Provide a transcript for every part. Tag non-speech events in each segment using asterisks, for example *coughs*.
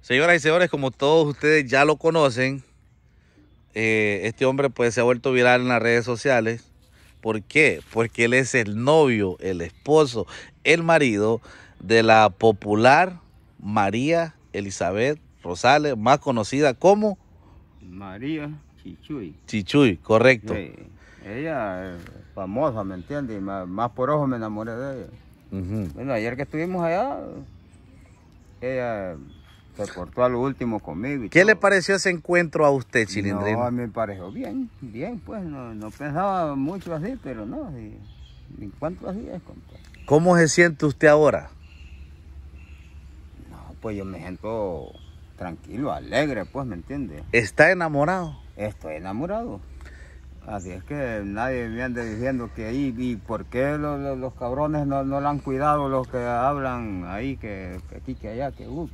Señoras y señores, como todos ustedes ya lo conocen, eh, este hombre pues se ha vuelto viral en las redes sociales. ¿Por qué? Porque él es el novio, el esposo, el marido de la popular María Elizabeth Rosales, más conocida como María Chichuy. Chichuy, correcto. ella es famosa, ¿me entiendes? Más, por ojo me enamoré de ella. Bueno, ayer que estuvimos allá, ella se cortó lo último conmigo. Y ¿Qué le pareció ese encuentro a usted, Chilindrino? No, a mí me pareció bien, bien, pues no, pensaba mucho así, pero no, ¿En encuentro así es, compadre. ¿Cómo se siente usted ahora? No, pues yo me siento tranquilo, alegre, pues, ¿me entiende? ¿Está enamorado? Estoy enamorado. Así es que nadie me diciendo que ahí, y por qué los, cabrones no, no lo han cuidado los que hablan ahí, que, aquí, que allá, que uh,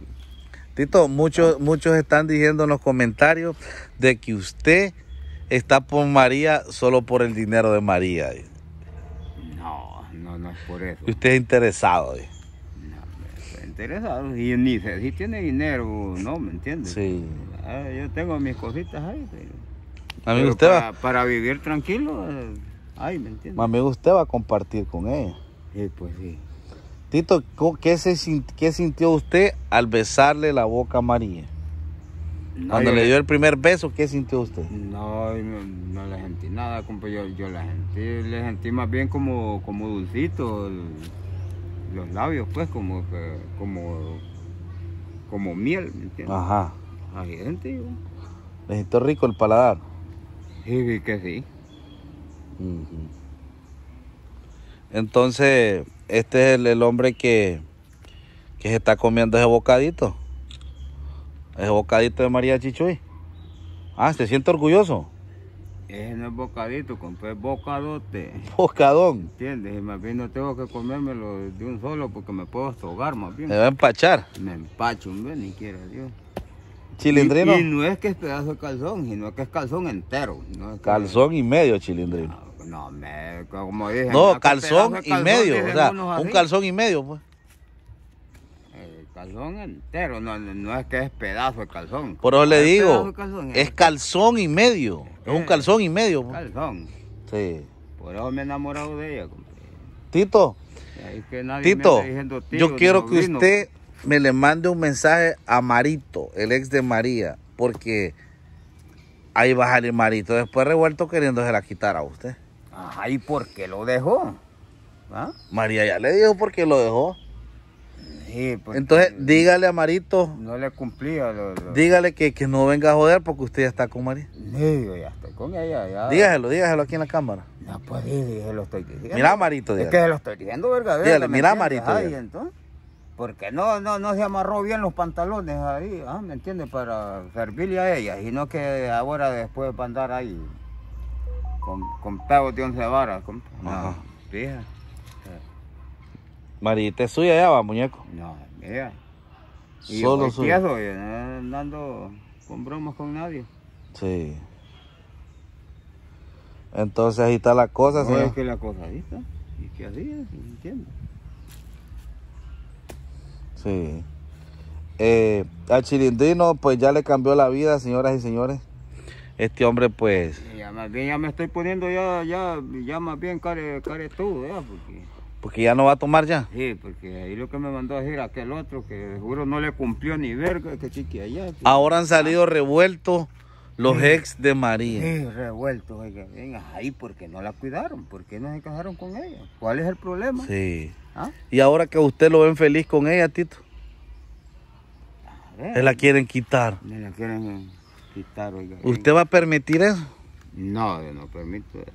Tito, muchos, ah. muchos están diciendo en los comentarios de que usted está por María solo por el dinero de María. Eh. No, no, no es por eso. Usted es interesado. Eh. No, pues, interesado. Y ni si tiene dinero, ¿no? ¿Me entiendes? Sí. Ah, yo tengo mis cositas ahí. Pero, usted para, va... para vivir tranquilo, ahí, ¿me entiendes? Amigo, usted va a compartir con ella. Sí, pues sí. Tito, ¿qué, sintió usted al besarle la boca a María? Cuando le dio el primer beso, ¿qué sintió usted? No, no, le sentí nada, compa. Yo, la sentí, le sentí más bien como, como dulcito los labios, pues, como, como, como miel, ¿me entiendes? Ajá. Ahí sentí ¿Le sintió rico el paladar? Sí, que sí. Entonces, este es el, hombre que, se está comiendo ese bocadito. Ese bocadito de María Chichuy. Ah, ¿se siente orgulloso? Ese no es bocadito, compré bocadote. *laughs* ¿Bocadón? ¿Entiendes? Y más bien no tengo que comérmelo de un solo porque me puedo estogar más bien. ¿Me va a empachar? Me empacho, hombre, ni quiera Dios. ¿Chilindrino? Y, no es que es pedazo de calzón, sino que es calzón entero. calzón y medio chilindrino. No, como dije. No, calzón, y medio, o sea, un calzón y medio, pues. El calzón entero, no, es que es pedazo el calzón. Por eso le digo, es eh. calzón, y medio, es un calzón y medio. Pues. Calzón. Por eso me he enamorado de ella. Tito, Tito, yo quiero que usted me le mande un mensaje a Marito, el ex de María, porque ahí va a salir Marito después revuelto queriéndose la quitar a usted. Ay, por qué lo dejó? ¿Ah? María ya le dijo por qué lo dejó. Sí, pues, Entonces, pues, dígale a Marito. No le cumplía. Lo, Dígale que, que, no venga a joder porque usted ya está con María. Sí, yo ya estoy con ella. Ya. Dígaselo, dígaselo aquí en la cámara. Ya, pues sí, se lo estoy diciendo. Mira, Marito, Es que se lo estoy diciendo, verdadero. Dígale, mira, Marito. Ay, entonces. Porque no, no, no se amarró bien los pantalones ahí, ¿ah? ¿me entiendes? Para servirle a ella, sino que ahora después va a andar ahí con, con de once varas, compa. Fija. Marita ¿Te suya ya va, muñeco. No, mira Y Solo yo suya. no andando con bromas con nadie. Sí. Entonces ahí está la cosa, no, señor. que la cosa ahí está. Y que así es, entiendo. Sí. Eh, al chilindrino, pues ya le cambió la vida, señoras y señores este hombre pues... Ya más bien ya me estoy poniendo ya, ya, ya más bien care, care todo, porque... ya no va a tomar ya. Sí, porque ahí lo que me mandó a decir aquel otro, que juro no le cumplió ni verga, que chiqui allá. Ahora han salido revueltos los ex de María. Sí, revueltos, venga, ahí porque no la cuidaron, porque no se casaron con ella. ¿Cuál es el problema? Sí. ¿Ah? Y ahora que usted lo ven feliz con ella, Tito. él la quieren quitar. la quieren eh, ¿Usted va a permitir eso? No, yo no permito eso.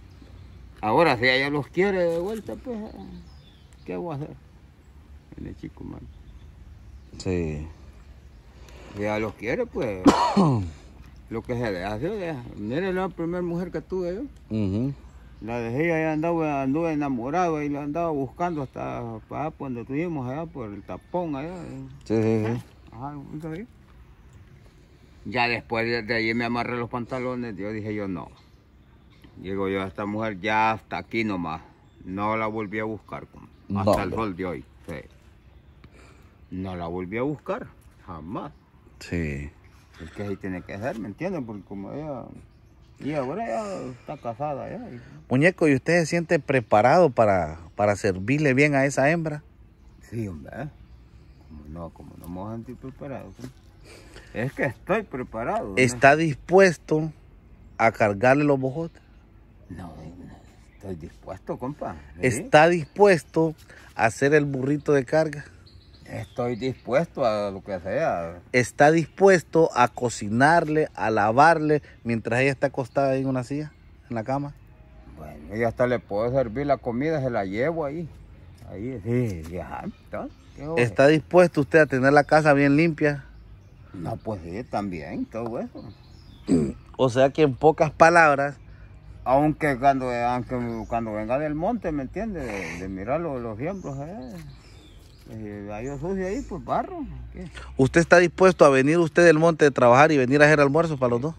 Ahora, si ella los quiere de vuelta, pues, ah, ¿qué voy a hacer? En el chico, man. Sí. Si ella los quiere, pues, *coughs* lo que se le hace, mira Mire la primera mujer que tuve yo. La dejé ahí, andaba, anduve enamorado y la andaba buscando hasta cuando estuvimos allá por el tapón allá. Sí, sí, sí. Ya después de allí me amarré los pantalones, yo dije yo no. Digo yo, a esta mujer ya hasta aquí nomás. No la volví a buscar. Hasta el sol de hoy. No la volví a buscar. Jamás. Sí. Es que ahí tiene que ser, ¿me entiendes? Porque como ella... Y ahora ya está casada. Ya. Muñeco, ¿y usted se siente preparado para, para servirle bien a esa hembra? Sí, hombre. Como no, como no me voy a sentir preparado. Es que estoy preparado. ¿Está dispuesto a cargarle los bojotes? No, estoy dispuesto, compa. ¿Está dispuesto a hacer el burrito de carga? Estoy dispuesto a lo que sea. ¿Está dispuesto a cocinarle, a lavarle, mientras ella está acostada ahí en una silla, en la cama? Bueno, ella hasta le puedo servir la comida, se la llevo ahí. Ahí, sí, ¿Está dispuesto usted a tener la casa bien limpia? No, pues sí, también, todo eso. O sea que en pocas palabras. Aunque cuando, cuando venga del monte, ¿me entiendes? De, mirar los, los miembros, eh, eh sucio ahí, pues barro. ¿Usted está dispuesto a venir usted del monte de trabajar y venir a hacer almuerzo para los dos?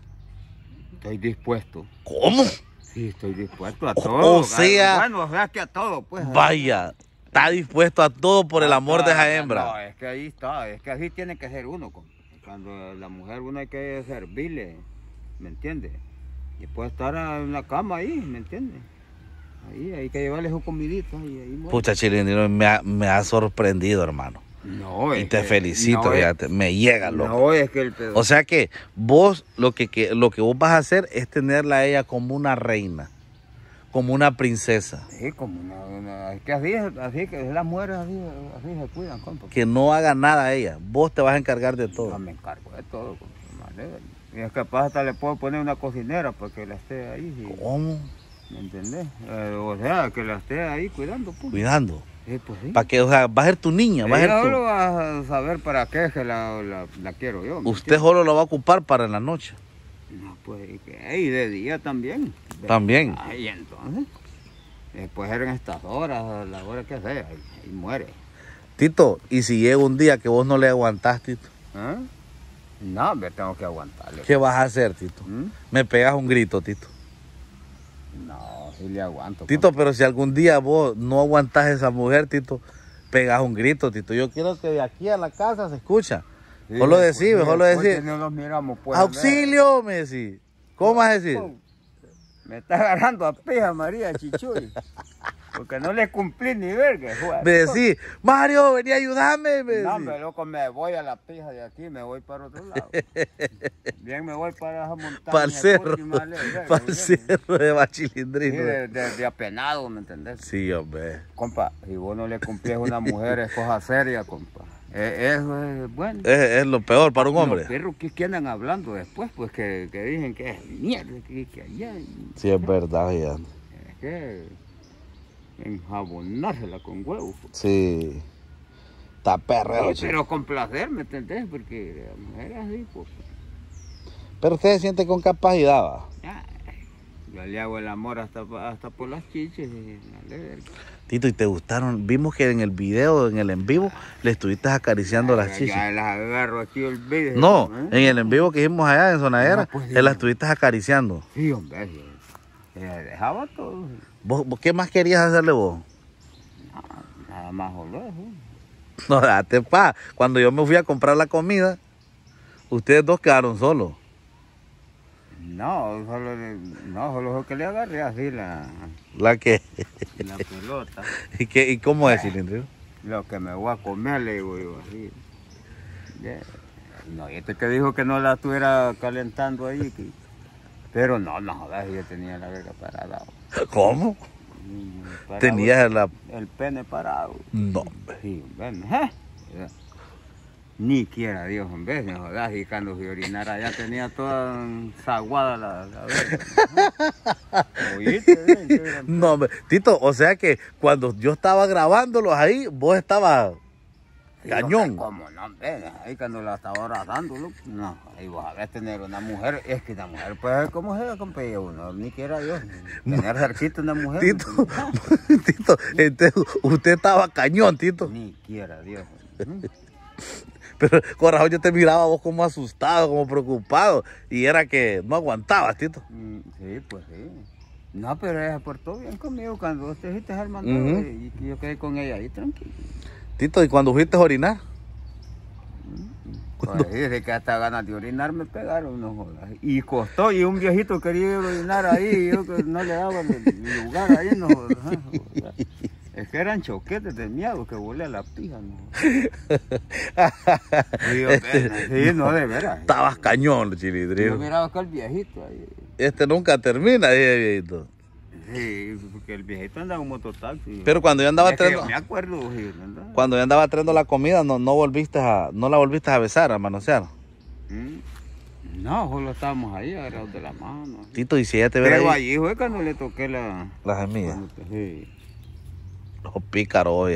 Estoy dispuesto. ¿Cómo? Sí, estoy dispuesto a todo. O sea, bueno, o sea que a todo, pues. Vaya, está dispuesto a todo por el amor de esa hembra. No, es que ahí está, es que así tiene que ser uno. Con... Cuando la mujer una hay que servirle, ¿me entiendes? Y puede estar en la cama ahí, ¿me entiendes? Ahí hay que llevarle su comidita y ahí Pucha chilindrino, me ha, sorprendido, hermano. No, y te felicito, me llega, loco. No, es que el pedo. O sea que vos lo que, que, lo que vos vas a hacer es tenerla a ella como una reina como una princesa. Sí, como una, es que así, así que las mujeres así, así se cuidan, Que no haga nada ella, vos te vas a encargar de todo. Yo me encargo de todo, Y es capaz hasta le puedo poner una cocinera para que la esté ahí. ¿Cómo? ¿Me entendés? Eh, o sea, que la esté ahí cuidando, pues. Cuidando. Sí, pues sí. Para que, o sea, va a ser tu niña, va a ser solo va a saber para qué es que la, la, la quiero yo. Usted solo la va a ocupar para la noche. No, pues, y de día también. También. y entonces. Después eh, pues eran estas horas, la hora que sea, y, muere. Tito, ¿y si llega un día que vos no le aguantás, Tito? ¿Ah? No, me tengo que aguantarle. ¿Qué vas a hacer, Tito? ¿Mm? Me pegas un grito, Tito. No, sí le aguanto. Tito, pero si algún día vos no aguantás a esa mujer, Tito, pegas un grito, Tito. Yo quiero que de aquí a la casa se escucha. lo decís, vos lo decís. Pues, ¡Auxilio! Messi. ¿Cómo vas a decir? Me está agarrando a pija María Chichuri. Porque no le cumplí ni verga, Me decís, Mario, vení a ayudarme. no, me loco, me voy a la pija de aquí, me voy para otro lado. *laughs* Bien, me voy para esa montaña. Para el cerro. Para el cerro de Bachilindrino. de, apenado, ¿me entendés? Sí, hombre. Compa, si vos no le cumplís a una mujer, es cosa seria, compa. Eh, es bueno. Es, lo peor para un hombre. Los perros que, andan hablando después, pues que, que dicen que es mierda, que, que allá. Sí, es verdad, ya. Es que enjabonársela con huevos. Pues. Sí. Está perreo, Pero con placer, ¿me entendés? Porque la mujer así, pues. Pero usted se siente con capacidad, yo le hago el amor hasta, por las chiches. Eh, Tito, ¿y te gustaron? Vimos que en el video, en el en vivo, le estuviste acariciando las chiches. Ya las agarro aquí el video. No, ¿eh? en el en vivo que hicimos allá en Zonadera, no, pues, las estuviste acariciando. Sí, hombre. dejaba todo. ¿Qué más querías hacerle vos? nada más olor. ¿eh? *laughs* No, date pa. Cuando yo me fui a comprar la comida, ustedes dos quedaron solos. No, solo, no, solo que le agarré así la... ¿La qué? La pelota. *laughs* ¿Y, y cómo es, eh, cilindro? Lo que me voy a comer, le digo yo, así. No, y este que dijo que no la estuviera calentando ahí. Pero no, no yo tenía la verga parada. *laughs* ¿Cómo? Tenía mm, Tenías la... El pene parado. No, hombre. Sí, ven, ¿eh? Ni quiera Dios, hombre. vez de y cuando fui a orinar allá tenía toda zaguada la, ¿Oíste? no, ¿eh? Tito, o sea que cuando yo estaba grabándolos ahí, vos estabas cañón. Como no, hombre, ahí cuando la estaba arrasando, no, ahí vos a ver tener una mujer, es que una mujer puede ser como sea, compañero, uno, ni quiera Dios, tener cerquita una mujer. Tito, *laughs* Tito, entonces, usted estaba cañón, Tito. Ni quiera Dios. Pero *laughs* con yo te miraba vos como asustado, como preocupado. Y era que no aguantabas, Tito. Mm, sí, pues sí. No, pero ella se portó bien conmigo cuando vos te dijiste al y yo quedé con ella ahí tranquilo. Tito, ¿y cuando fuiste a orinar? Mm, cuando... Pues, que hasta ganas de orinar me pegaron, no jodas. Y costó, y un viejito quería orinar ahí, y yo que no le daba el lugar ahí, no ¿eh? *laughs* Es que eran choquetes de miedo que huele a la pija, ¿no? *laughs* Este, sí, no, de veras. Estabas cañón, chilidrío. Yo miraba acá el viejito ahí. Este nunca termina, ahí, viejito. Sí, porque el viejito andaba en un mototaxi. Pero cuando yo andaba trayendo. Me acuerdo, Cuando yo andaba trayendo la comida, no, no volviste a. no la volviste a besar, a manosear. Mm. No, solo estábamos ahí agarrados de la mano. Tito, y si ella te ve. Pero allí fue cuando le toqué la. Las semillas los pícaros,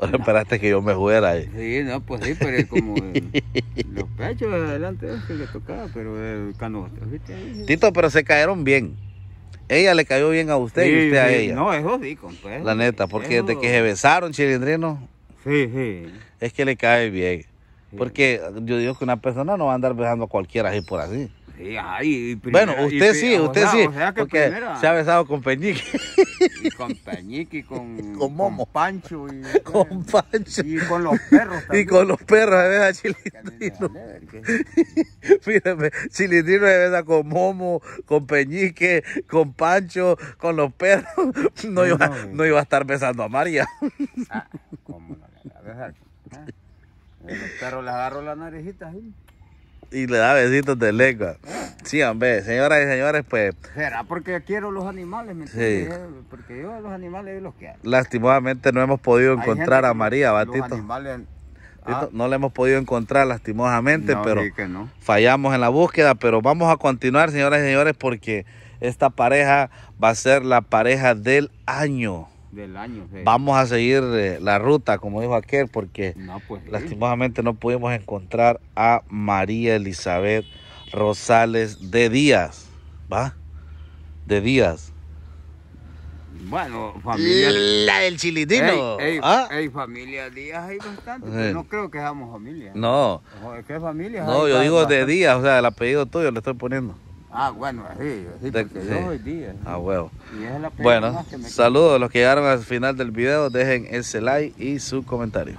No. esperaste que yo me fuera. ahí. Sí, no, pues sí, pero como eh, *laughs* los pechos adelante es eh, que le tocaba, pero el cano, ¿viste? Tito, pero se cayeron bien. Ella le cayó bien a usted y usted a ella. No, eso sí, compadre. La neta, porque desde que se besaron, chilindrino. Sí, sí. Es que le cae bien. Porque yo digo que una persona no va a andar besando a cualquiera así por así bueno, usted sí, usted sí. porque se ha besado con Peñique. Y con Peñique, y con, *laughs* con, Momo. con Pancho. Y, *laughs* con Pancho. Y con los perros Y con los perros se besa Chilindrino. Fíjeme, *laughs* Chilindrino se besa con Momo, con Peñique, con Pancho, con los perros. No, iba, no, iba, a estar besando a María. Ah, ¿Cómo no a ah, eh, Los perros le agarro la narizita, ¿sí? y le da besitos de lengua. Sí, hombre, señoras y señores, pues... Será porque quiero los animales, ¿me sí. Porque yo los animales los quiero. Lastimosamente no hemos podido encontrar a María, Batito. Ah. No le hemos podido encontrar lastimosamente, pero fallamos en la búsqueda, pero vamos a continuar, señoras y señores, porque esta pareja va a ser la pareja del año. Vamos a seguir eh, la ruta, como dijo aquel, porque pues, lastimosamente no pudimos encontrar a María Elizabeth Rosales de Díaz. ¿Va? De Díaz. Bueno, familia. La del chilitino. ¿Ah? familia Díaz hay bastante. Eh. No creo que seamos familia. No. ¿Qué familia? No, yo digo de Díaz, o sea, el apellido tuyo le estoy poniendo. Ah, bueno, así, así porque de, hoy día. Ah, huevo. bueno, saludos a los que llegaron al final del video. Dejen ese like y su comentario.